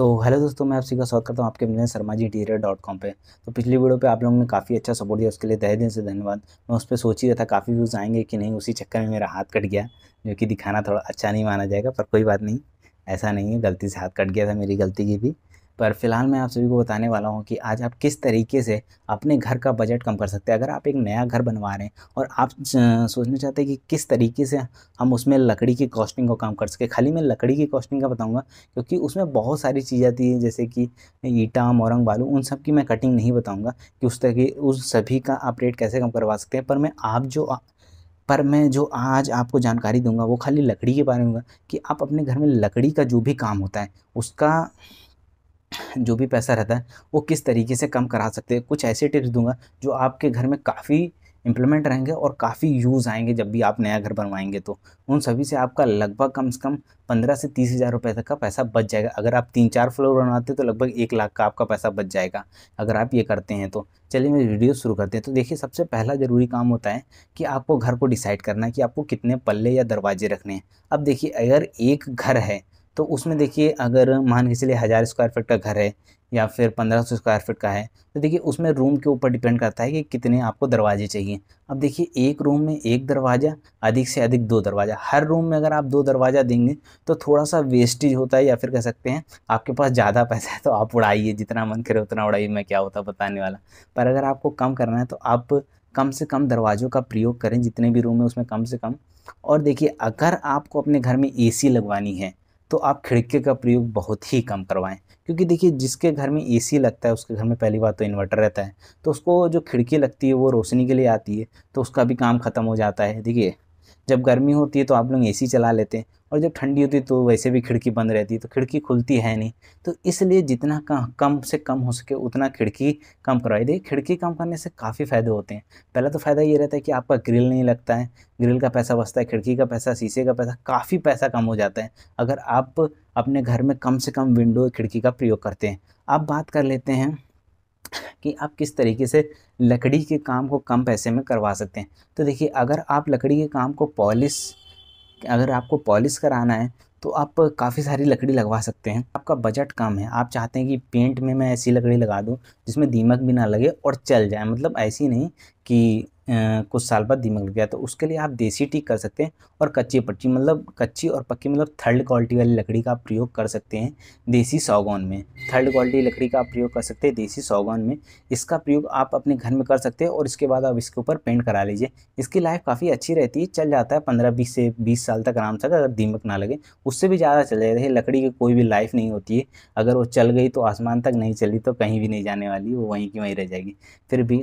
तो हेलो दोस्तों मैं आप सभी का स्वागत करता हूँ आपके मिलने Sharma ji interior dot com पर तो पिछली वीडियो पे आप लोगों ने काफ़ी अच्छा सपोर्ट दिया उसके लिए तहे दिन से धन्यवाद मैं उस पर सोच ही रहा था काफ़ी व्यूज़ आएंगे कि नहीं उसी चक्कर में मेरा हाथ कट गया जो कि दिखाना थोड़ा अच्छा नहीं माना जाएगा पर कोई बात नहीं ऐसा नहीं है गलती से हाथ कट गया था मेरी गलती की भी पर फिलहाल मैं आप सभी को बताने वाला हूँ कि आज आप किस तरीके से अपने घर का बजट कम कर सकते हैं अगर आप एक नया घर बनवा रहे हैं और आप सोचना चाहते हैं कि किस तरीके से हम उसमें लकड़ी की कॉस्टिंग को कम कर सके खाली मैं लकड़ी की कॉस्टिंग का बताऊँगा क्योंकि उसमें बहुत सारी चीज़ आती है जैसे कि ईटा मोरंग बालू उन सब की मैं कटिंग नहीं बताऊँगा कि उस तरह उस सभी का आप रेट कैसे कम करवा सकते हैं पर मैं आप जो पर मैं जो आज आपको जानकारी दूंगा वो खाली लकड़ी के बारे में होगा कि आप अपने घर में लकड़ी का जो भी काम होता है उसका जो भी पैसा रहता है वो किस तरीके से कम करा सकते हैं कुछ ऐसे टिप्स दूंगा जो आपके घर में काफ़ी इम्प्लीमेंट रहेंगे और काफ़ी यूज़ आएंगे जब भी आप नया घर बनवाएंगे तो उन सभी से आपका लगभग कम से कम पंद्रह से तीस हज़ार रुपये तक का पैसा बच जाएगा अगर आप तीन चार फ्लोर बनवाते हैं तो लगभग एक लाख का आपका पैसा बच जाएगा अगर आप ये करते हैं तो चलिए मैं वीडियो शुरू करते हैं तो देखिए सबसे पहला ज़रूरी काम होता है कि आपको घर को डिसाइड करना है कि आपको कितने पल्ले या दरवाजे रखने हैं अब देखिए अगर एक घर है तो उसमें देखिए अगर मान के चलिए हज़ार स्क्वायर फीट का घर है या फिर पंद्रह सौ स्क्वायर फीट का है तो देखिए उसमें रूम के ऊपर डिपेंड करता है कि कितने आपको दरवाजे चाहिए अब देखिए एक रूम में एक दरवाज़ा अधिक से अधिक दो दरवाज़ा हर रूम में अगर आप दो दरवाज़ा देंगे तो थोड़ा सा वेस्टेज होता है या फिर कह सकते हैं आपके पास ज़्यादा पैसा है तो आप उड़ाइए जितना मन करे उतना उड़ाइए मैं क्या होता बताने वाला पर अगर आपको कम करना है तो आप कम से कम दरवाज़ों का प्रयोग करें जितने भी रूम है उसमें कम से कम और देखिए अगर आपको अपने घर में एसी लगवानी है तो आप खिड़की का प्रयोग बहुत ही कम करवाएं क्योंकि देखिए जिसके घर में एसी लगता है उसके घर में पहली बात तो इन्वर्टर रहता है तो उसको जो खिड़की लगती है वो रोशनी के लिए आती है तो उसका भी काम ख़त्म हो जाता है देखिए जब गर्मी होती है तो आप लोग ए चला लेते हैं और जब ठंडी होती है तो वैसे भी खिड़की बंद रहती है तो खिड़की खुलती है नहीं तो इसलिए जितना कम से कम हो सके उतना खिड़की कम करवाई दे खिड़की कम करने से काफ़ी फ़ायदे होते हैं पहला तो फ़ायदा ये रहता है कि आपका ग्रिल नहीं लगता है ग्रिल का पैसा बचता है खिड़की का पैसा शीशे का पैसा काफ़ी पैसा कम हो जाता है अगर आप अपने घर में कम से कम विंडो खिड़की का प्रयोग करते हैं आप बात कर लेते हैं कि आप किस तरीके से लकड़ी के काम को कम पैसे में करवा सकते हैं तो देखिए अगर आप लकड़ी के काम को पॉलिश अगर आपको पॉलिश कराना है तो आप काफ़ी सारी लकड़ी लगवा सकते हैं आपका बजट कम है आप चाहते हैं कि पेंट में मैं ऐसी लकड़ी लगा दूँ जिसमें दीमक भी ना लगे और चल जाए मतलब ऐसी नहीं कि कुछ साल बाद दीमक लग गया तो उसके लिए आप देसी टी कर सकते हैं और कच्ची पट्टी मतलब कच्ची और पक्की मतलब थर्ड क्वालिटी वाली लकड़ी का प्रयोग कर सकते हैं देसी सौगौन में थर्ड क्वालिटी लकड़ी का प्रयोग कर सकते हैं देसी सौगौन में इसका प्रयोग आप अपने घर में कर सकते हैं और इसके बाद आप इसके ऊपर पेंट करा लीजिए इसकी लाइफ काफ़ी अच्छी रहती है चल जाता है पंद्रह बीस से बीस साल तक आराम से अगर दीमक ना लगे उससे भी ज़्यादा चल जाए लकड़ी की कोई भी लाइफ नहीं होती है अगर वो चल गई तो आसमान तक नहीं चली तो कहीं भी नहीं जाने वाली वो वहीं की वहीं रह जाएगी फिर भी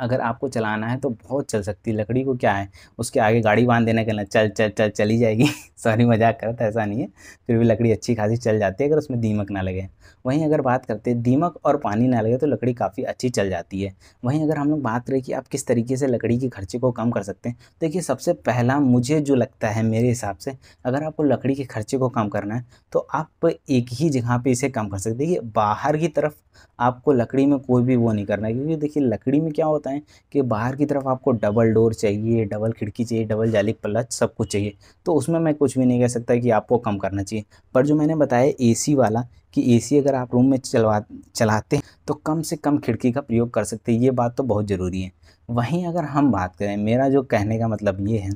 अगर आपको चलाना है तो बहुत चल सकती है लकड़ी को क्या है उसके आगे गाड़ी बांध देना कहना चल चल चल चली जाएगी सॉरी मजाक करता ऐसा नहीं है फिर भी लकड़ी अच्छी खासी चल जाती है अगर उसमें दीमक ना लगे वहीं अगर बात करते हैं दीमक और पानी ना लगे तो लकड़ी काफ़ी अच्छी चल जाती है वहीं अगर हम लोग बात करें कि आप किस तरीके से लकड़ी के खर्चे को कम कर सकते हैं तो देखिए सबसे पहला मुझे जो लगता है मेरे हिसाब से अगर आपको लकड़ी के खर्चे को कम करना है तो आप एक ही जगह पर इसे कम कर सकते देखिए बाहर की तरफ आपको लकड़ी में कोई भी वो नहीं करना है क्योंकि देखिए लकड़ी में क्या होता है कि बाहर की तरफ आपको डबल डोर चाहिए डबल खिड़की चाहिए डबल जाली प्लच सब कुछ चाहिए तो उसमें मैं कुछ भी नहीं कह सकता कि आपको कम करना चाहिए पर जो मैंने बताया ए वाला कि ए अगर आप रूम में चलवा चलाते हैं तो कम से कम खिड़की का प्रयोग कर सकते हैं ये बात तो बहुत ज़रूरी है वहीं अगर हम बात करें मेरा जो कहने का मतलब ये है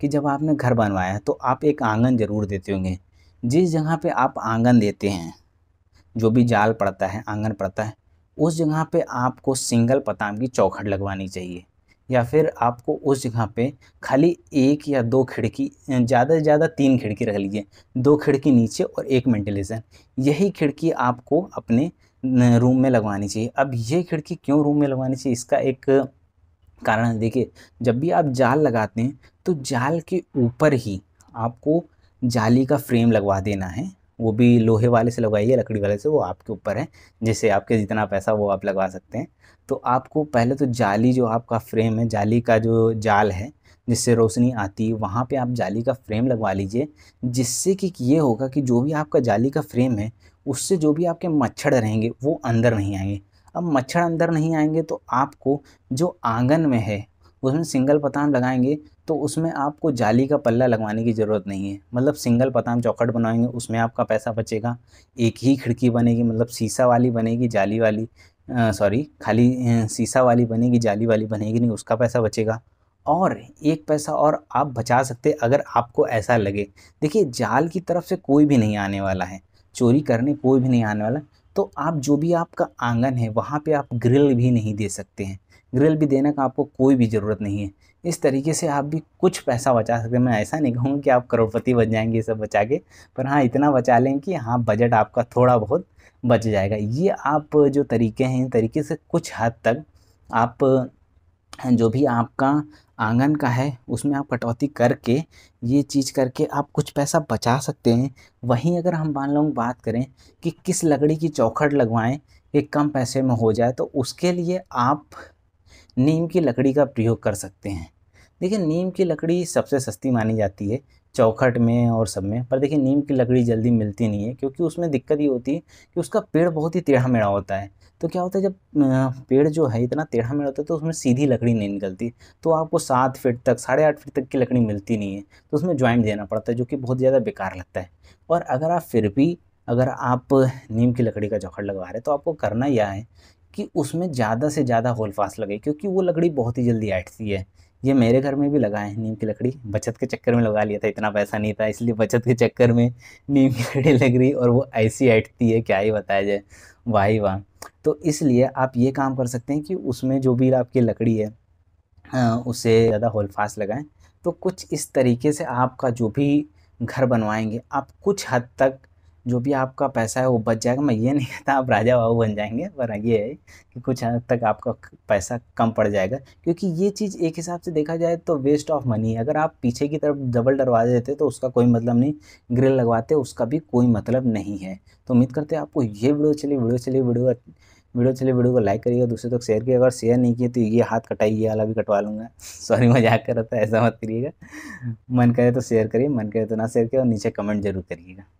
कि जब आपने घर बनवाया तो आप एक आंगन ज़रूर देते होंगे जिस जगह पे आप आंगन देते हैं जो भी जाल पड़ता है आंगन पड़ता है उस जगह पे आपको सिंगल पताम की चौखट लगवानी चाहिए या फिर आपको उस जगह पे खाली एक या दो खिड़की ज़्यादा से ज़्यादा तीन खिड़की रख लीजिए दो खिड़की नीचे और एक वेंटिलेशन यही खिड़की आपको अपने रूम में लगवानी चाहिए अब ये खिड़की क्यों रूम में लगवानी चाहिए इसका एक कारण है देखिए जब भी आप जाल लगाते हैं तो जाल के ऊपर ही आपको जाली का फ्रेम लगवा देना है वो भी लोहे वाले से लगाइए लकड़ी वाले से वो आपके ऊपर है जैसे आपके जितना पैसा वो आप लगवा सकते हैं तो आपको पहले तो जाली जो आपका फ्रेम है जाली का जो जाल है जिससे रोशनी आती है वहाँ पे आप जाली का फ्रेम लगवा लीजिए जिससे कि ये होगा कि जो भी आपका जाली का फ्रेम है उससे जो भी आपके मच्छर रहेंगे वो अंदर नहीं आएंगे अब मच्छर अंदर नहीं आएंगे तो आपको जो आंगन में है उसमें सिंगल पतान लगाएंगे तो उसमें आपको जाली का पल्ला लगवाने की ज़रूरत नहीं है मतलब सिंगल पताम चौखट बनाएंगे उसमें आपका पैसा बचेगा एक ही खिड़की बनेगी मतलब शीशा वाली बनेगी जाली वाली सॉरी खाली शीशा वाली बनेगी जाली वाली बनेगी नहीं उसका पैसा बचेगा और एक पैसा और आप बचा सकते अगर आपको ऐसा लगे देखिए जाल की तरफ से कोई भी नहीं आने वाला है चोरी करने कोई भी नहीं आने वाला तो आप जो भी आपका आंगन है वहाँ पे आप ग्रिल भी नहीं दे सकते हैं ग्रिल भी देने का आपको कोई भी ज़रूरत नहीं है इस तरीके से आप भी कुछ पैसा बचा सकते हैं मैं ऐसा नहीं कहूँगा कि आप करोड़पति बन जाएंगे ये सब बचा के पर हाँ इतना बचा लें कि हाँ बजट आपका थोड़ा बहुत बच जाएगा ये आप जो तरीके हैं इन तरीके से कुछ हद तक आप जो भी आपका आंगन का है उसमें आप कटौती करके ये चीज़ करके आप कुछ पैसा बचा सकते हैं वहीं अगर हम मान लो बात करें कि किस लकड़ी की चौखट लगवाएं कि कम पैसे में हो जाए तो उसके लिए आप नीम की लकड़ी का प्रयोग कर सकते हैं देखिए नीम की लकड़ी सबसे सस्ती मानी जाती है चौखट में और सब में पर देखिए नीम की लकड़ी जल्दी मिलती नहीं है क्योंकि उसमें दिक्कत ये होती है कि उसका पेड़ बहुत ही टेढ़ा मेढ़ा होता है तो क्या होता है जब पेड़ जो है इतना टेढ़ा मेढ़ा होता है तो उसमें सीधी लकड़ी नहीं निकलती तो आपको सात फीट तक साढ़े आठ फीट तक की लकड़ी मिलती नहीं है तो उसमें ज्वाइंट देना पड़ता है जो कि बहुत ज़्यादा बेकार लगता है और अगर आप फिर भी अगर आप नीम की लकड़ी का चौखट लगवा रहे हैं तो आपको करना यह है कि उसमें ज़्यादा से ज़्यादा होल फास्ट लगे क्योंकि वो लकड़ी बहुत ही जल्दी ऐठती है ये मेरे घर में भी लगाए हैं नीम की लकड़ी बचत के चक्कर में लगा लिया था इतना पैसा नहीं था इसलिए बचत के चक्कर में नीम की लकड़ी लग रही और वो ऐसी ऐठती है क्या ही बताया जाए वाह ही वाह तो इसलिए आप ये काम कर सकते हैं कि उसमें जो भी आपकी लकड़ी है उसे ज़्यादा होल फास्ट लगाएँ तो कुछ इस तरीके से आपका जो भी घर बनवाएंगे आप कुछ हद तक जो भी आपका पैसा है वो बच जाएगा मैं ये नहीं कहता आप राजा बाबू बन जाएंगे पर ये है कि कुछ हद तक आपका पैसा कम पड़ जाएगा क्योंकि ये चीज़ एक हिसाब से देखा जाए तो वेस्ट ऑफ मनी है अगर आप पीछे की तरफ डबल दरवाजे देते तो उसका कोई मतलब नहीं ग्रिल लगवाते उसका भी कोई मतलब नहीं है तो उम्मीद करते हैं आपको ये वीडियो चली वीडियो चली वीडियो वीडियो चलिए वीडियो को लाइक करिएगा दूसरे तक शेयर करिएगा अगर शेयर नहीं किए तो ये हाथ कटाइए वाला भी कटवा लूँगा सॉरी मजाक कर रहा था ऐसा मत करिएगा मन करे तो शेयर करिए मन करे तो ना शेयर करिए और नीचे कमेंट जरूर करिएगा